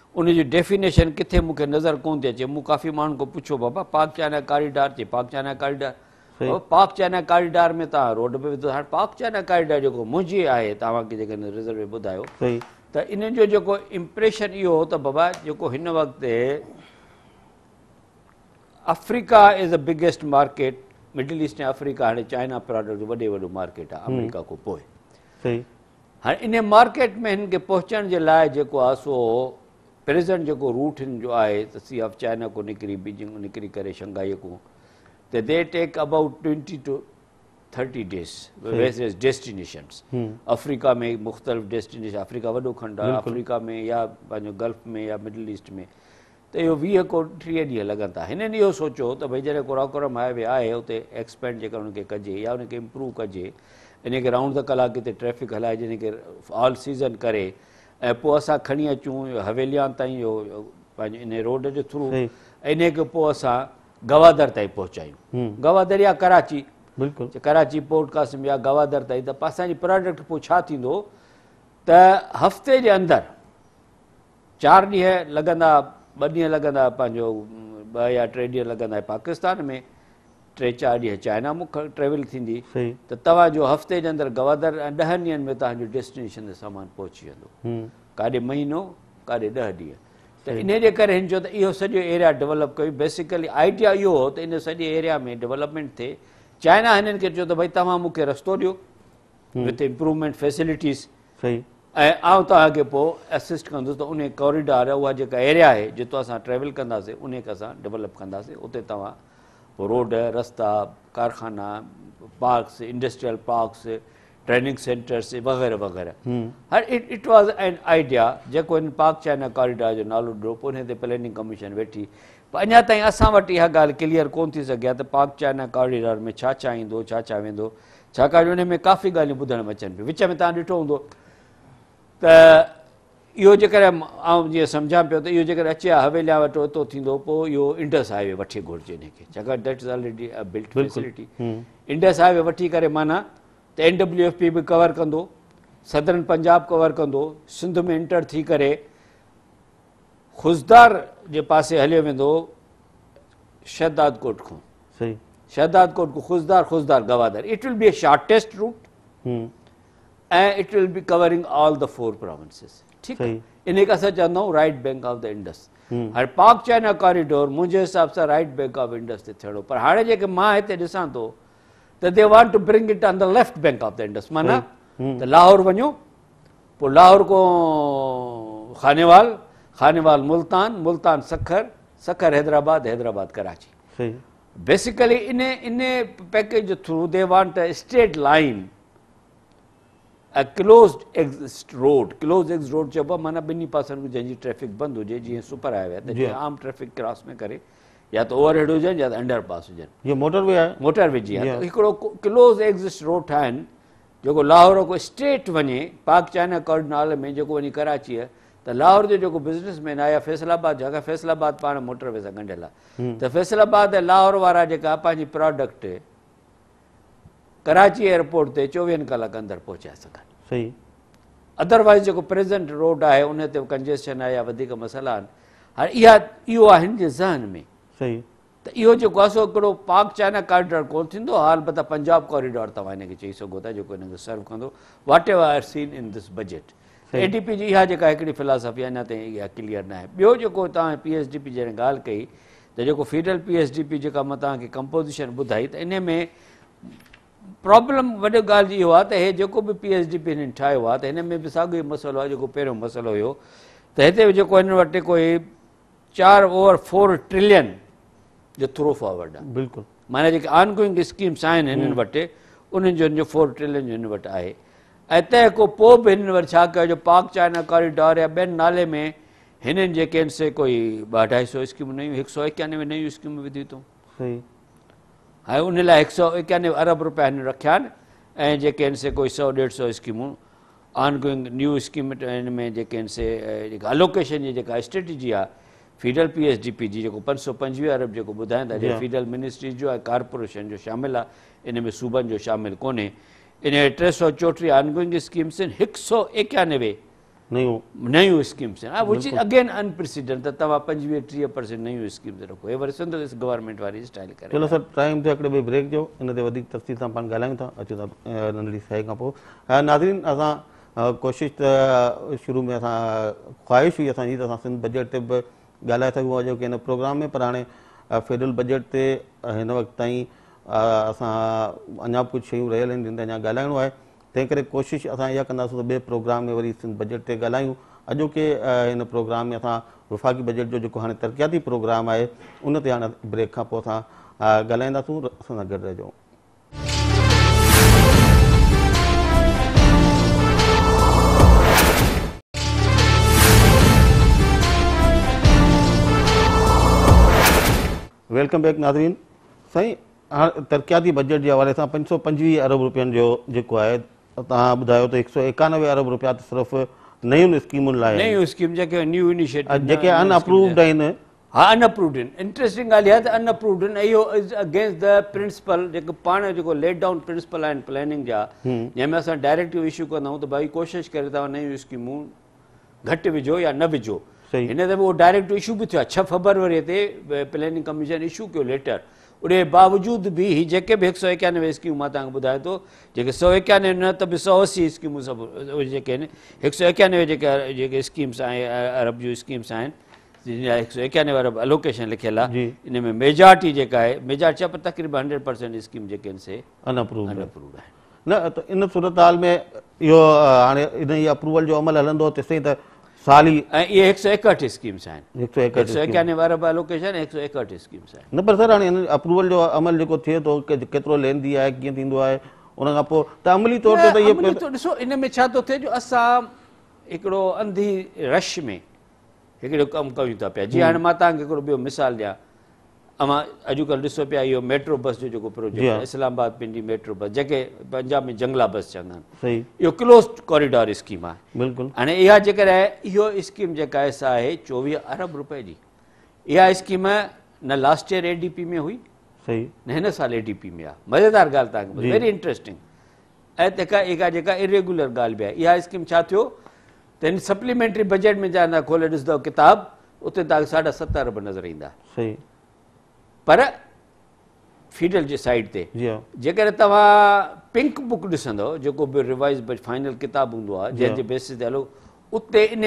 उन जी डेफिनेशन किथे मूंखे नज़र कोन थी अचे मूं काफ़ी माण्हुनि खां पुछियो बाबा पाक चाइना कॉरीडार अचे पाक चाइना कॉरीडार पाक चाइना कॉरीडार में तव्हां रोड में विधो हाणे पाक चाइना कॉरीडार जेको मुंहिंजी आहे तव्हांखे जेके रिज़र्व ॿुधायो त इन जो जेको इम्प्रेशन इहो हो त बाबा जेको हिन वक़्तु Africa is the biggest market Middle East ऐं अफ्रीका हाणे चाइना प्रोडक्ट वॾे वॾो मार्केट आहे अमेरिका खां पोइ हाणे इन मार्केट में हिन खे पहुचण जे लाइ जेको आहे सो प्रेसेंट जेको रूट हिन जो आहे त सी ऑफ चाइना खां निकिरी बीजिंग निकिरी करे शंघाईअ खां त they take about twenty two thirty days destination Africa में मुख़्तलिफ़ डेस्टिनेशन अफ्रीका वॾो खंडु आहे अफ्रीका में या पंहिंजो गल्फ में या मिडल ईस्ट में त इहो वीह खां टीह ॾींहं लॻनि था हिननि इहो सोचियो त भई जॾहिं कोराकोरम हाइवे आहे उते एक्सपेंड जेका हुनखे कजे या हुनखे इम्प्रूव कजे हिन खे राउंड द कलाक हिते ट्रैफिक हलाइजे हिन खे ऑल सीज़न करे ऐं पोइ असां खणी अचूं हवेलियान ताईं इहो पंहिंजे इन रोड जे थ्रू इन खां पोइ असां गवादर ताईं पहुचायूं गवादर या कराची बिल्कुलु कराची पोर्टकास्ट या गवादर ताईं त असांजी प्रोडक्ट पोइ छा थींदो त हफ़्ते जे अंदरि चारि ॾींहं लॻंदा ॿ ॾींहं लॻंदा पंहिंजो ॿ या टे ॾींहं लॻंदा पाकिस्तान में टे चारि ॾींहं चाइना मूंखां ट्रेवल थींदी त तव्हांजो हफ़्ते जे अंदरि गवादर ऐं ॾहनि ॾींहनि में तव्हांजो डेस्टिनेशन ते सामान पहुची वेंदो काॾे महीनो काॾे ॾह ॾींहं त इन जे करे हिन चयो त इहो सॼो एरिया डेवलप कयो बेसिकली आइडिया इहो हो त इन सॼे एरिया में डेवलपमेंट थिए चाइना हिननि खे चयो त भई तव्हां मूंखे रस्तो ॾियो विथ इम्प्रूवमेंट फैसिलिटीस ऐं आउं तव्हांखे पोइ असिस्ट कंदुसि त उन कॉरिडोर उहा जेका एरिया आहे जिते असां ट्रेवल कंदासीं उन खे असां डेवलप कंदासीं उते तव्हां રોડ રસ્તા કારખાના parks industrial parks training centres વગેરે વગેરે હર ઇટ વોઝ એન આઈડિયા જે કો ઇન પાર્ક ચાઇના કોરિડોર જો નાળો ડ્રોપર હે તે પ્લાનિંગ કમિશન બેઠી પણ આયા તૈ આસા વટી આ ગાલ ક્લિયર કોન થી સગ્યા તે પાર્ક ચાઇના કોરિડોર મે છા ચાઈ દો છાચા વેંદો છાકા જોને મે કાફી ગાલ બુધણ બચન વિચે મે તાં દીઠો હોં દો ત इहो जेकर आउं जीअं सम्झां पियो त इहो जेकर अचे आहे हवेलिया वटि ओतिरो थींदो पोइ इहो इंडस हाईवे वठी घुरिजे हिनखे इंडस हाईवे वठी करे माना त एन डब्ल्यू एफ पी बि कवर कंदो सदरन पंजाब कवर कंदो सिंध में इंटर थी करे ख़ुदिदार जे पासे हलियो वेंदो शहदाद कोट खां शहदाद कोट खां ख़ुदि Khuzdar Gwadar it will be a shortest route ऐं it will be covering all the four provinces ठीकु इन इनखे असां चवंदा आहियूं right bank of the Indus हर पाक चाइना कॉरिडोर मुंहिंजे हिसाब सां राइट बैंक ऑफ इंडस ते थियणो पर हाणे जेके मां हिते ॾिसां थो त they want to bring it on the left bank of the Indus माना त लाहौर वञो पोइ लाहौर को Khanewal Khanewal Multan Multan Sukkur Sukkur Hyderabad Hyderabad Karachi basically in in package जे through they want state line ऐं क्लोज़ एक्ज़िस्ट रोड क्लोज़ एक्ज़ रोड चइबो आहे माना ॿिनी पासनि में जंहिंजी ट्रैफ़िक बंदि हुजे जीअं सुपर हाईवे आहे त आम ट्रैफ़िक क्रॉस में या त ओवरहड हुजनि या त अंडरपास हुजनि जीअं मोटरवे आहे मोटरवे जीअं हिकिड़ो क्लोज़ एग्ज़िस्ट रोड ठाहिनि जेको लाहौर को स्टेट वञे पाक चाइना कॉर्ड नाले में जेको वञी कराचीअ त लाहौर जो जेको बिज़नेसमैन आहे या फैसलाबाद जा फैसलाबाद पाण मोटरवे सां ॻंढियल आहे त फैसलाबाद ऐं लाहौर वारा जेका पंहिंजी प्रोडक्ट कराची एयरपोर्ट ते चोवीहनि कलाक अंदरि पहुचाए सघनि सही अदरवाइज़ जेको प्रेज़ेंट रोड आहे उन ते कंजेशन आहे या वधीक मसाला आहिनि हाणे इहा इहो आहे हिन जे ज़हन में सही त इहो जेको आहे सो हिकिड़ो पाक चाइना कॉरिडोर कोन्ह थींदो हाल बता पंजाब कॉरिडोर तव्हां हिनखे चई सघो था जेको हिनखे सर्व कंदो whatever are seen in this budget ADP जी इहा जेका हिकिड़ी फिलासॉफी अञा ताईं इहा क्लीअर न आहे ॿियो जेको तव्हां पी एच डी पी जॾहिं ॻाल्हि कई त जेको federal P H D P जेका मां तव्हांखे कंपोज़िशन ॿुधाई त इन में प्रॉब्लम वॾो ॻाल्हि इहो आहे त हे जेको बि पी एच डी पी हिननि ठाहियो आहे त हिन में बि साॻियो ई मसइलो आहे जेको पहिरियों मसइलो हुयो त हिते बि जेको हिन वटि कोई चारि ओवर फोर ट्रिलियन जो थ्रो फॉर्वड आहे बिल्कुलु माना जेके आनगुंग स्कीम्स आहिनि हिननि वटि उन्हनि जो फोर ट्रिलियन हिन वटि आहे ऐं को पोइ बि हिननि वटि छा कयो जो पाक चाइना कॉरिडोर या ॿियनि नाले में हिननि जेके आहिनि से कोई ॿ अढाई सौ स्कीमूं नयूं हिकु सौ एकानवे नयूं स्कीमूं विधियूं अथऊं ऐं उन लाइ हिक सौ एकानवे अरब रुपिया हिन रखिया आहिनि ऐं जेके आहिनि से कोई सौ ॾेढ सौ स्कीमूं ऑन न्यू स्कीम इन में जेके आहिनि से जेका अलोकेशन जी जेका स्टेटजी आहे federal P H D P जी जेको पंज सौ पंजवीह अरब जेको ॿुधाइनि था फीडरल मिनिस्ट्री जो ऐं कार्पोरेशन जो शामिलु आहे इन में सूबनि जो शामिलु कोन्हे इन टे सौ चोटीह स्कीम्स आहिनि हिकु सौ एकानवे नयूं नयूं स्कीम्स आहिनि विच इज़ अगेन अनप्रेसिडेंट त तव्हां पंजवीह टीह परसेंट नयूं रखो हे वरी सिंध गवर्नमेंट वारी स्टाइल करे सर टाइम थियो हिकिड़े ॿिए ब्रेक जो हिन ते वधीक तफ़सील सां पाण ॻाल्हायूं था अचो था नंढड़ी शइ खां पोइ नाज़रीन असां कोशिशि त शुरू में असां ख़्वाहिश हुई असांजी त असां सिंध बजट ते बि ॻाल्हाए सघूं अॼोके हिन प्रोग्राम में पर हाणे फेडरल बजट ते हिन वक़्तु ताईं असां अञा कुझु शयूं रहियल आहिनि जिन ते अञा ॻाल्हाइणो आहे तंहिं करे कोशिशि असां इहा कंदासीं त ॿिए प्रोग्राम में वरी सिंध बजट ते ॻाल्हायूं अॼोके हिन प्रोग्राम में असां वफ़ाक़ी बजट जो जेको हाणे तरक़ियाती प्रोग्राम आहे उन ते हाणे ब्रेक खां पोइ असां ॻाल्हाईंदासूं असां सां गॾु रहिजो वेलकम बैक नाज़रीन साईं हाणे तरक़ियाती बजट जे हवाले सां पंज सौ पंजवीह अरब रुपियनि जो जेको आहे तव्हां ॿुधायो त हिकु सौ एकानवे अरब रुपया त तो सिर्फ़ु हाँ, तो हम्म। तो नयूं स्कीम लाइ नयूं स्कीम जेके न्यू इनिशिएटिव अनअप्रूव्ड हाँ अनअप्रूव्ड आहिनि इंट्रस्टिंग अनअप्रूव्ड आहिनि इज़ अगेंस्ट द प्रिंसिपल जेको जो लेट डाउन प्रिंसिपल प्लानिंग जा जंहिंमें असां डायरेक्ट इशू क्या आहियूं भाई कोशिश कर नई नयूं स्कीमूं घटि या न इशू भी थियो छह फरवरी प्लानिंग कमीशन इशू कयो लेटर उन باوجود बावजूद बि ही जेके बि हिकु सौ एकानवे स्कीमूं मां तव्हांखे ॿुधायां थो जेके सौ एकानवे न त ॿ सौ असी स्कीमूं सभु जेके आहिनि हिकु सौ एकानवे जेके जेके स्कीम्स आहिनि अरब जूं स्कीम्स आहिनि हिकु सौ एकानवे अरब अलोकेशन लिखियलु आहे इन में मेजॉरिटी जेका आहे मेजॉरिट छा हंड्रेड परसेंट स्कीम जेके आहिनि न त इन सूरत हाल में इहो हाणे इन अप्रूवल जो अमल हलंदो त साली ऐं इहे हिकु सौ एकहठि स्कीम्स स्कीम्स आहिनि आहिनि हिकु हिकु सौ सौ एकहठि एकहठि एकानवे वारा बि न पर सर हाणे हिन अप्रूवल जो अमल जेको थिए थो केतिरो लेंदी आहे कीअं थींदो आहे उन खां पोइ त अमली तौर ते ॾिसो इन में छा थो थिए जो असां हिकिड़ो अंधी रश में हिकिड़ो कमु कयूं था पिया जीअं हाणे मां तव्हांखे हिकिड़ो ॿियो मिसाल ॾियां तव्हां अॼुकल्ह ॾिसो पिया इहो मेट्रो बस जो जेको प्रोजेक्ट आहे इस्लामाबाद पंहिंजी मेट्रो बस जेके पंजाब में जंगला बस चवंदा आहिनि सही इहो क्लोज कॉरिडोर स्कीम आहे बिल्कुलु हाणे इहा जेकर इहो स्कीम जेका आहे साहे चोवीह अरब रुपए जी इहा स्कीम न लास्ट ईयर एडीपी में हुई सही न हिन साल एडीपी में आहे मज़ेदार ॻाल्हि तव्हांखे वेरी इंट्रेस्टिंग ऐं तंहिंखां जेका इरेगुलर ॻाल्हि बि आहे इहा स्कीम छा थियो त हिन सप्लीमेंट्री बजट में जा खोले ॾिसंदव किताब उते तव्हांखे साढा सत अरब नज़र ईंदा सही पर फीडल जे साइड ते जेकर तव्हां पिंक बुक ॾिसंदो जेको बि रिवाइज़ फाइनल किताब हूंदो आहे जंहिंजे बेसिस ते हलो उते इन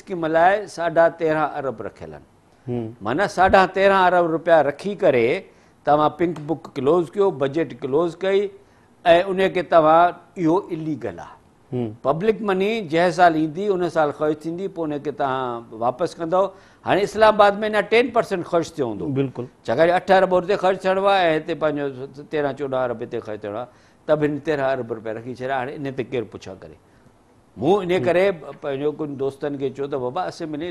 स्कीम लाइ साढा तेरहं अरब रखियल आहिनि hmm. माना साढा तेरहं अरब रुपया रखी करे तव्हां पिंक बुक क्लोज़ कयो बजट क्लोज़ कई ऐं उनखे तव्हां इहो इलीगल आहे पब्लिक hmm. मनी जंहिं साल ईंदी उन साल ख़र्च थींदी पोइ उनखे तव्हां वापसि कंदव हाँ इस्लामाबाद में अञा टेन परसेंट खर्च थे हों बिल्कुल छाकाणि अठ अरब रुपये खर्च थियणो तेरह चौदह अरब हिते खर्च थे आहे त बि अरब रुपया रखी छा हाँ इन केर पुछा करे मूं इन हम्म। करे पंहिंजो कुझु दोस्तनि खे चयो त बाबा मिले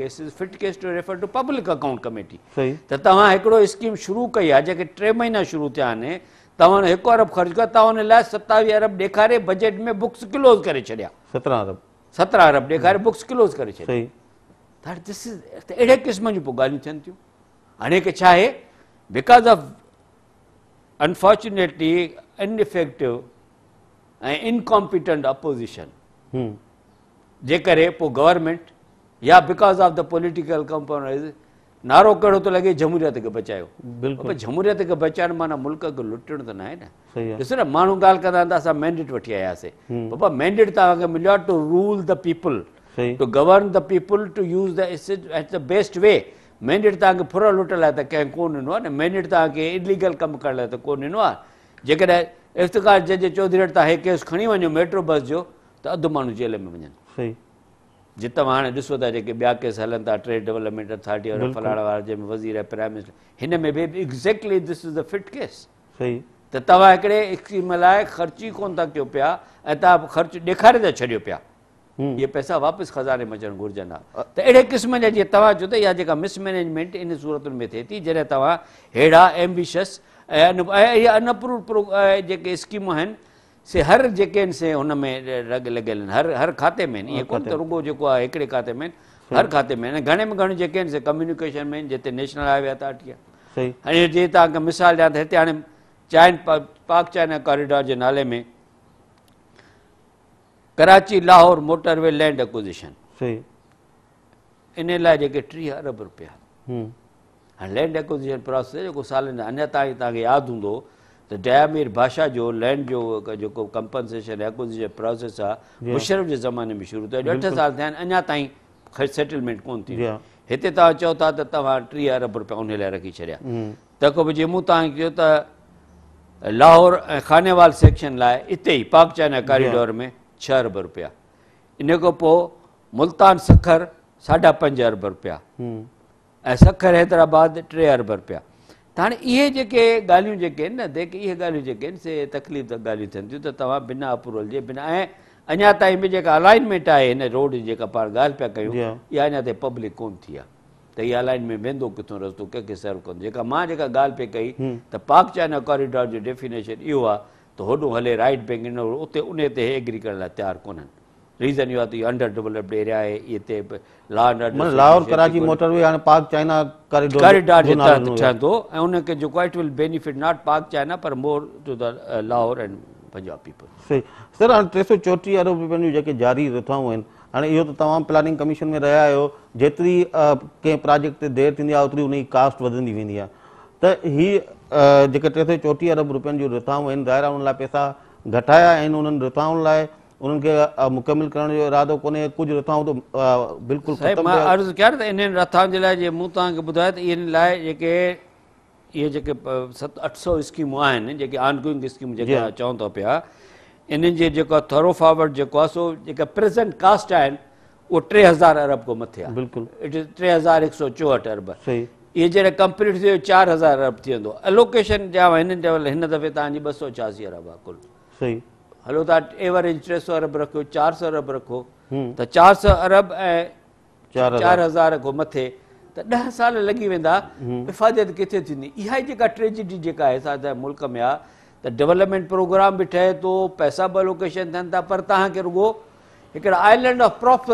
cases fit case to refer to public account committee तो तव्हां स्कीम शुरू कई है जैसे टे महीना शुरू थे तुम एक अरब खर्च कर तव्हां अरब डेखारे बजट में बुक्स क्लोज़ कर छॾिया सत्रहं अरब सत्रह अरब डेखारे बुक्स क्लोज़ कर छॾिया that this is... अहिड़े क़िस्म जी ॻाल्हियूं थियनि थियूं हाणे की छा आहे बिकॉज़ ऑफ अनफॉर्चुनेटली अनइफेक्टिव ऐं इनकॉम्पिटेंट अपोज़िशन जे करे पोइ गवर्मेंट या because of the political compromise नारो कहिड़ो थो लॻे जमूरियत खे बचायो जमूरियत खे माना मुल्क खे लुटण त नाहे न ॾिसो न माण्हू ॻाल्हि कंदा त असां मैंडिट वठी आयासीं मैंडेट तव्हांखे मिलियो आहे to rule the people the best way the ta ke phura lutala ta ke mandate तव्हांखे ne लुट ta ke illegal kam karla ta न मैडेट je kada iftikar करण लाइ ta he case khani wanyo metro bus jo ta तव्हां इहे jail me वञो sahi je ta त diso ta je ke bya case halan ta trade development authority aur case war je me wazir hai prime minister hin me be exactly this is the fit case sahi त तव्हां हिकिड़े scheme लाइ ख़र्च ई कोन था कयो पिया ऐं तव्हां ख़र्चु ॾेखारे था छॾियो पिया یہ پیسہ واپس خزانے مچن گھرجن جانا تو اڑے قسم جا جی توجہ تھی یا جا مس مینجمنٹ ان صورت میں تھے تھی جڑے تا اڑا ایمبیشس انپروڈ جے اسکیم ہیں سے ہر جے ان سے ان میں رگ لگل ہر ہر کھاتے میں یہ کون تو رگو جو ایکڑے کھاتے میں ہر کھاتے میں گھنے میں گھنے جے ان سے کمیونیکیشن میں جتے نیشنل ہائی وے تا اٹیا صحیح ہن جے تا مثال جا تے ہتے ہن چائن پاک چائنا کوریڈور جے نالے میں Karachi Lahore motorway land acquisition इन लाइ जेके टीह अरब रुपया हाणे लैंड एक्विज़िशन प्रोसेस जेको सालनि अञा ताईं तव्हांखे यादि हूंदो त डयामीर भाषा जो लैंड जो जेको कंपनसेशन एक्विजिशन प्रोसेस आहे मुशरफ जे ज़माने में शुरू थियो अठ साल थिया आहिनि अञा ताईं सेटलमेंट कोन्ह थी वियो हिते तव्हां चओ था त तव्हां टीह अरब रुपया उन लाइ रखी छॾिया त कोई जीअं मूं तव्हां कयो त लाहौर ऐं खानेवाल सेक्शन लाइ हिते ई चाइना कॉरिडोर में छह अरब रुपया इन खां पोइ मुल्तान सखर साढा पंज अरब रुपया ऐं सखर हैदराबाद टे अरब रुपया त हाणे इहे जेके ॻाल्हियूं जेके आहिनि न जेके इहे ॻाल्हियूं जेके आहिनि से तकलीफ़ ॻाल्हियूं थियनि थियूं त तव्हां बिना अप्रूवल जे बिना ऐं अञा ताईं बि जेका अलाइनमेंट आहे हिन रोड जी जेका पाण ॻाल्हि पिया कयूं इहा अञा ताईं पब्लिक कोन थी आहे त इहा अलाइनमेंट वेंदो किथां रस्तो कंहिंखे सर्व कंदो जेका मां जेका ॻाल्हि पई कई त पाक चाइना कॉरिडोर जो डेफिनेशन इहो आहे त होॾो हले राइट बैंक उते उन ते एग्री करण लाइ तयारु कोन्हनि रीज़न इहो आहे त इहो अंडर डेवलप्ड एरिया आहे जेके जारी रिथाऊं आहिनि हाणे इहो त तव्हां प्लानिंग कमीशन में रहिया आहियो जेतिरी कंहिं प्रोजेक्ट ते देरि थींदी आहे ओतिरी हुनजी कास्ट वधंदी वेंदी आहे त हीअ जेके टे सौ चोटीह अरब रुपियनि जूं रिथाऊं आहिनि दाहिरा उन लाइ पैसा घटाया आहिनि उन्हनि रिथाउनि लाइ उन्हनि खे मुकमिल करण जो इरादो कोन्हे कुझु रिथाऊं बिल्कुलु सही मां अर्ज़ु कयां त इन्हनि रथाउनि जे लाइ मूं तव्हांखे ॿुधायो त इन लाइ जेके इहे जेके सत अठ सौ स्कीमूं आहिनि जेके आनगुंग स्कीम जेके चवनि था पिया इन्हनि जेको आहे थरो फावट जेको आहे सो जेका कास्ट आहिनि उहे टे हज़ार अरब खां मथे आहे बिल्कुलु इट इज़ टे हज़ार हिकु सौ चोहठि अरब इहे जॾहिं कंप्लीट थी वियो चारि हज़ार अरब थी वेंदो अलोकेशन ॾियांव हिन दफ़े तव्हांजी ॿ सौ छासी अरब आहे कुल सही हलो तव्हां एवरेज टे सौ अरब रखियो चारि सौ अरब रखो त चारि सौ अरब ऐं चारि हज़ार रखो मथे त ॾह साल लॻी वेंदा हिफ़ाज़त किथे थींदी इहा ई जेका ट्रेजडी जेका आहे असांजे मुल्क में आहे त डेवलपमेंट प्रोग्राम बि ठहे थो पैसा बि अलोकेशन थियनि था पर तव्हांखे रुगो हिकिड़ा आइलैंड ऑफ प्रोप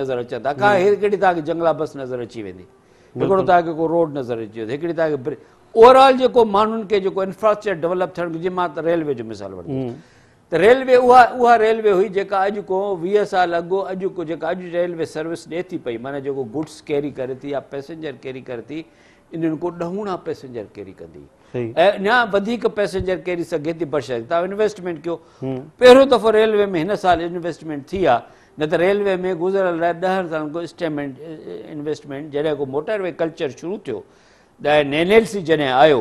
नज़र अचनि था जंगला बस नज़र अची वेंदी हिकिड़ो तव्हांखे को रोड नज़र अचे हिकिड़ी तव्हांखे ओवरऑल जेको माण्हुनि खे जेको इंफ्रास्ट्रक्चर डेवलप थियणु घुरिजे मां त रेलवे जो मिसाल वठो त रेलवे उहा उहा रेलवे हुई जेका अॼु को वीह साल अॻु अॼु को जेका अॼु रेलवे सर्विस ॾिए थी पई माना जेको गुड्स कैरी करे थी या पैसेंजर कैरी करे थी इन्हनि को ॾहणा पैसेंजर कैरी कंदी ऐं अञा वधीक पैसेंजर कैरी सघे थी बरसाति तव्हां इनवेस्टमेंट कयो पहिरियों दफ़ो रेलवे में हिन साल इन्वेस्टमेंट थी आहे न त रेलवे में गुज़रियल आहे ॾह हज़ारनि खां स्टेमेंट इन्वेस्टमेंट जॾहिं को मोटरवे कल्चर शुरू थियो ॾह एन एल जॾहिं आयो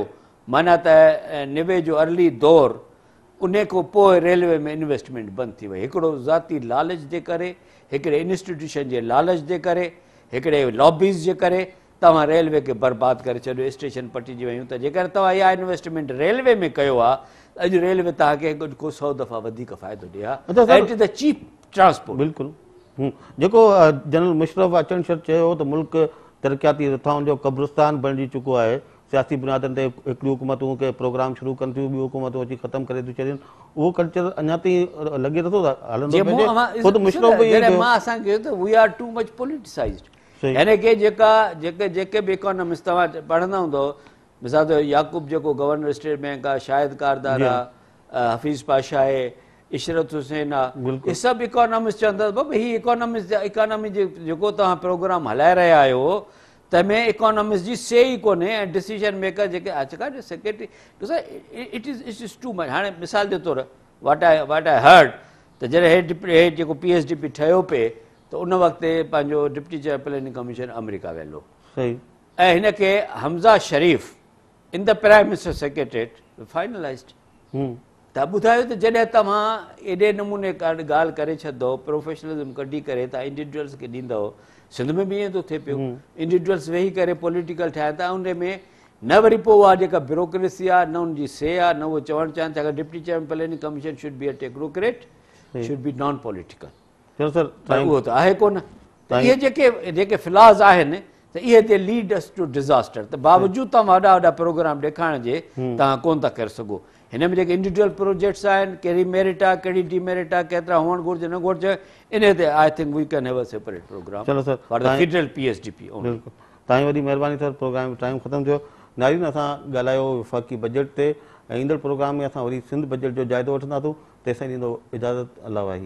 माना त निवे जो अर्ली दौर उन खां पोइ रेलवे में इन्वेस्टमेंट बंदि थी वई हिकिड़ो ज़ाती लालच जे करे हिकिड़े इंस्टीट्यूशन जे लालच जे करे हिकिड़े लॉबीज़ जे करे तव्हां रेलवे खे बर्बाद करे छॾियो स्टेशन पटिजी वियूं त जेकर तव्हां इहा इन्वेस्टमेंट रेलवे में कयो आहे अॼु रेलवे तव्हांखे को सौ दफ़ा वधीक फ़ाइदो ॾेआ आहे जेको जनरल मुशरफ़ अचण शर चयो त मुल्क तरक़ियाती रथाउनि जो कब्रिस्तान बणिजी चुको आहे सियासी बुनियादनि ते हिकिड़ियूं हुकूमतूं प्रोग्राम शुरू कनि थियूं ॿियूं हुकूमतूं अची ख़तमु करे थियूं छॾनि उहो कल्चर अञा ताईं लॻे नथो हलनि यानी की जेका जेके जेके बि इकोनॉमिक्स तव्हां पढ़ंदा हूंदो मिसाल तौर याकूब जेको गवर्नर स्टेट बैंक आहे शाहिद कारदार आहे हफ़ीज़ पाशा आहे इशरत हुसैन आहे इहे सभु इकोनॉमिक्स चवंदा बाबा हीअ इकोनॉमिक्स इकोनॉमिक्स जेको तव्हां प्रोग्राम हलाए रहिया आहियो तंहिंमें इकोनॉमिक्स जी से ई कोन्हे ऐं डिसीजन मेकर जेके सेक्रेटरी ॾिसो it is it is too much हाणे मिसाल जे तौरु what I what I heard त जॾहिं हेठि हेठि जेको पी एच डी पी ठहियो पिए त उन वक़्त पंहिंजो deputy chair planning commission America वेंदो हो ऐं हिन खे Hamza Sharif in the prime minister secretariat finalise त ॿुधायो त जॾहिं तव्हां एॾे नमूने का ॻाल्हि करे छॾंदो प्रोफेशनलिज़म कढी करे तव्हां इंडिविजुअल्स खे ॾींदव सिंध में बि ईअं थो थिए पियो इंडिविजुअल्स वेही करे पॉलिटिकल ठाहिनि था उन में न वरी पोइ उहा जेका ब्यूरोक्रेसी आहे न हुनजी से आहे न उहो चवणु चाहिनि था deputy chairman planning commission should be a technocrat should be non political आहे कोन त इहे जेके जेके फिलाज़ आहिनि त त इहे लीड अस टू डिज़ास्टर बावजूदि तव्हां वॾा वॾा प्रोग्राम ॾेखारण जे तव्हां कोन था करे सघो हिन में जेके इंडिविजुअल प्रोजेक्ट्स आहिनि कहिड़ी मेरिट आहे कहिड़ी डीमेरिट आहे केतिरा हुअणु घुरिजे न घुरिजे इन ते I think we can have programme federal P P H D तव्हांजी वॾी महिरबानी सर प्रोग्राम टाइम ख़तमु थियो नारी असां ॻाल्हायो फाकी बजट ते ऐं ईंदड़ प्रोग्राम में असां वरी सिंध बजट जो जाइदो वठंदासीं तेसिताईं ॾींदो थींदो इजाज़त अलावा